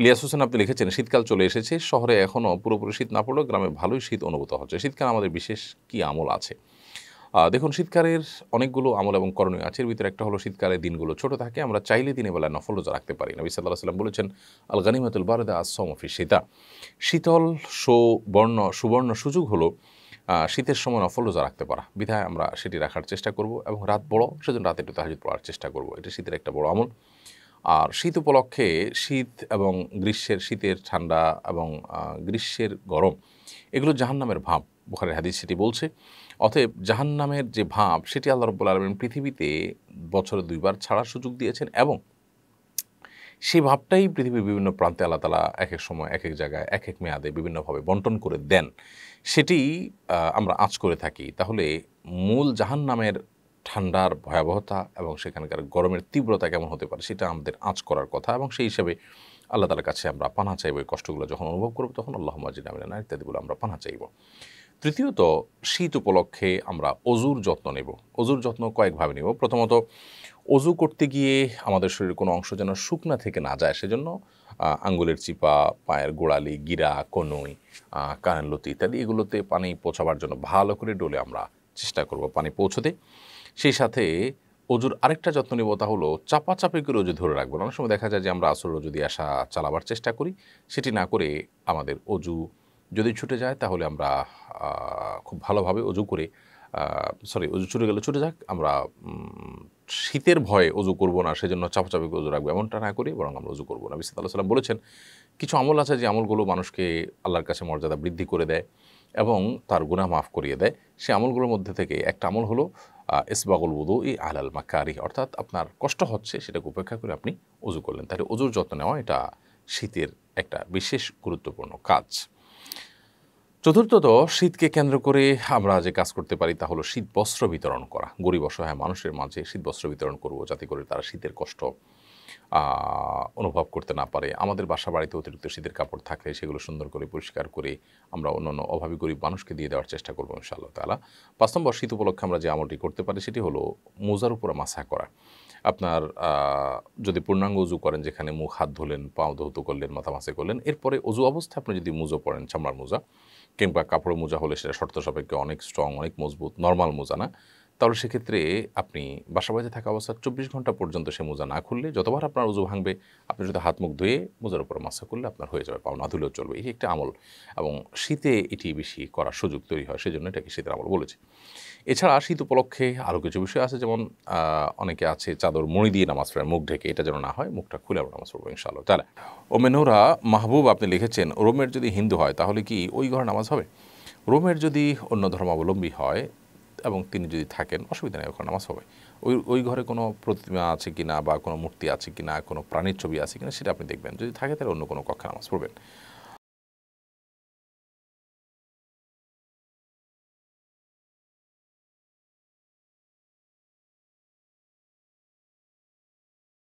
ইলিয়াস হোসেন আপনি লিখেছেন শীতকাল চলে এসেছে শহরে এখনও পুরোপুরি শীত না পড়লেও গ্রামে ভালোই শীত অনুভূত হচ্ছে শীতকাল আমাদের বিশেষ কি আমল আছে দেখুন শীতকালের অনেকগুলো আমল এবং করণীয় আছে এর ভিতরে একটা হলো শীতকালের দিনগুলো ছোট থাকে আমরা চাইলে দিনে বেলা নফল রোজা রাখতে পারি নবী সাল্লাহ সাল্লাম বলেছেন আল গানিমাতুল বারদা আসমফি সীতা শীতল সুবর্ণ সুবর্ণ সুযোগ হলো শীতের সময় নফল রোজা রাখতে পারা বিধায় আমরা সেটি রাখার চেষ্টা করব এবং রাত বড় সেজন্য রাতে একটু তাহাজ পড়ার চেষ্টা করব এটা শীতের একটা বড় আমল আর শীত উপলক্ষে শীত এবং গ্রীষ্মের শীতের ঠান্ডা এবং গ্রীষ্মের গরম এগুলো জাহান্নামের ভাব বুখারের হাদিস সেটি বলছে অতএব জাহান্নামের যে ভাব সেটি আল্লাহ রব্বুল আলমিন পৃথিবীতে বছরে দুইবার ছাড়ার সুযোগ দিয়েছেন এবং সেই ভাবটাই পৃথিবীর বিভিন্ন প্রান্তে আল্লাহ তালা এক এক সময় এক এক জায়গায় এক এক মেয়াদে বিভিন্নভাবে বন্টন করে দেন সেটি আমরা আঁচ করে থাকি তাহলে মূল জাহান্নামের ঠান্ডার ভয়াবহতা এবং সেখানকার গরমের তীব্রতা কেমন হতে পারে সেটা আমাদের আঁচ করার কথা এবং সেই হিসাবে আল্লাহ তালার কাছে আমরা পানা চাইব এই কষ্টগুলো যখন অনুভব করব তখন আল্লাহ মাজিদ আমিনা ইত্যাদিগুলো আমরা পানা চাইব তৃতীয়ত শীত উপলক্ষে আমরা অজুর যত্ন নেব অজুর যত্ন কয়েকভাবে নেব প্রথমত অজু করতে গিয়ে আমাদের শরীরের কোনো অংশ যেন শুকনা থেকে না যায় সেজন্য আঙ্গুলের চিপা পায়ের গোড়ালি গিরা কনুই কানের লতি ইত্যাদি এগুলোতে পানি পৌঁছাবার জন্য ভালো করে ডোলে আমরা চেষ্টা করব পানি পৌঁছতে সেই সাথে অজুর আরেকটা যত্ন নেব তা হলো চাপাচাপি করে অজু ধরে রাখবো অনেক সময় দেখা যায় যে আমরা আসর যদি আসা চালাবার চেষ্টা করি সেটি না করে আমাদের অজু যদি ছুটে যায় তাহলে আমরা খুব ভালোভাবে অজু করে সরি অজু ছুটে গেলে ছুটে যাক আমরা শীতের ভয়ে অজু করবো না সেজন্য চাপাচাপি অজু রাখবো এমনটা না করি বরং আমরা অজু করবো না বিসাদ আল্লাহ সাল্লাম বলেছেন কিছু আমল আছে যে আমলগুলো মানুষকে আল্লাহর কাছে মর্যাদা বৃদ্ধি করে দেয় এবং তার গুণা মাফ করিয়ে দেয় সে আমলগুলোর মধ্যে থেকে একটা আমল হলো ইসবাগুল উদু ই আলাল মাকারি অর্থাৎ আপনার কষ্ট হচ্ছে সেটাকে উপেক্ষা করে আপনি উজু করলেন তাহলে উজুর যত্ন নেওয়া এটা শীতের একটা বিশেষ গুরুত্বপূর্ণ কাজ চতুর্থত শীতকে কেন্দ্র করে আমরা যে কাজ করতে পারি তা হলো শীত বস্ত্র বিতরণ করা গরিব অসহায় মানুষের মাঝে শীত বস্ত্র বিতরণ করব যাতে করে তারা শীতের কষ্ট অনুভব করতে না পারে আমাদের বাসা বাড়িতে অতিরিক্ত শীতের কাপড় থাকলে সেগুলো সুন্দর করে পরিষ্কার করে আমরা অন্যান্য অভাবী গরিব মানুষকে দিয়ে দেওয়ার চেষ্টা করবো ইনশাআল্লাহ তালা পাঁচ নম্বর শীত উপলক্ষে আমরা যে আমলটি করতে পারি সেটি হলো মোজার উপরে মাসা করা আপনার যদি পূর্ণাঙ্গ উজু করেন যেখানে মুখ হাত ধুলেন পাও ধৌত করলেন মাথা মাসে করলেন এরপরে উজু অবস্থায় আপনি যদি মুজো পড়েন চামড়ার মোজা কিংবা কাপড়ের মোজা হলে সেটা শর্ত সাপেক্ষে অনেক স্ট্রং অনেক মজবুত নর্মাল মোজা না তাহলে সেক্ষেত্রে আপনি বাসা বাড়িতে থাকা অবস্থা চব্বিশ ঘন্টা পর্যন্ত সে মোজা না খুললে যতবার আপনার উজু ভাঙবে আপনি যদি হাত মুখ ধুয়ে মোজার উপর মাসা করলে আপনার হয়ে যাবে পাও না ধুলেও চলবে এটি একটা আমল এবং শীতে এটি বেশি করার সুযোগ তৈরি হয় সেজন্য এটাকে শীতের আমল বলেছে এছাড়া শীত উপলক্ষে আরও কিছু বিষয় আছে যেমন অনেকে আছে চাদর মুড়ি দিয়ে নামাজ পড়ে মুখ ঢেকে এটা যেন না হয় মুখটা খুলে আমরা নামাজ পড়বো ইনশাআল্লাহ তাহলে মেনোরা মাহবুব আপনি লিখেছেন রোমের যদি হিন্দু হয় তাহলে কি ওই ঘরে নামাজ হবে রোমের যদি অন্য ধর্মাবলম্বী হয় এবং তিনি যদি থাকেন অসুবিধা নেই ওখানে নামাজ হবে ওই ওই ঘরে কোনো প্রতিমা আছে কি না বা কোনো মূর্তি আছে কি না কোনো প্রাণীর ছবি আছে কি না সেটা আপনি দেখবেন যদি থাকে তাহলে অন্য কোনো কক্ষে নামাজ পড়বেন